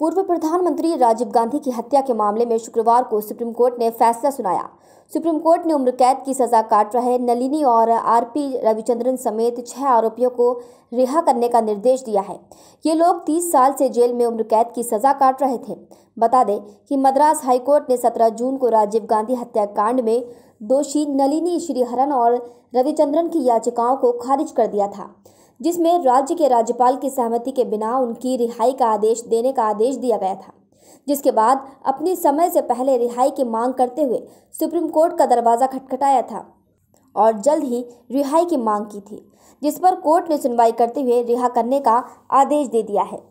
पूर्व प्रधानमंत्री राजीव गांधी की हत्या के मामले में शुक्रवार को सुप्रीम कोर्ट ने फैसला सुनाया सुप्रीम कोर्ट ने उम्र कैद की सजा काट रहे नलिनी और आरपी रविचंद्रन समेत छह आरोपियों को रिहा करने का निर्देश दिया है ये लोग तीस साल से जेल में उम्र कैद की सजा काट रहे थे बता दें कि मद्रास हाईकोर्ट ने 17 जून को राजीव गांधी हत्याकांड में दोषी नलिनी श्रीहरन और रविचंद्रन की याचिकाओं को खारिज कर दिया था जिसमें राज्य के राज्यपाल की सहमति के बिना उनकी रिहाई का आदेश देने का आदेश दिया गया था जिसके बाद अपनी समय से पहले रिहाई की मांग करते हुए सुप्रीम कोर्ट का दरवाज़ा खटखटाया था और जल्द ही रिहाई की मांग की थी जिस पर कोर्ट ने सुनवाई करते हुए रिहा करने का आदेश दे दिया है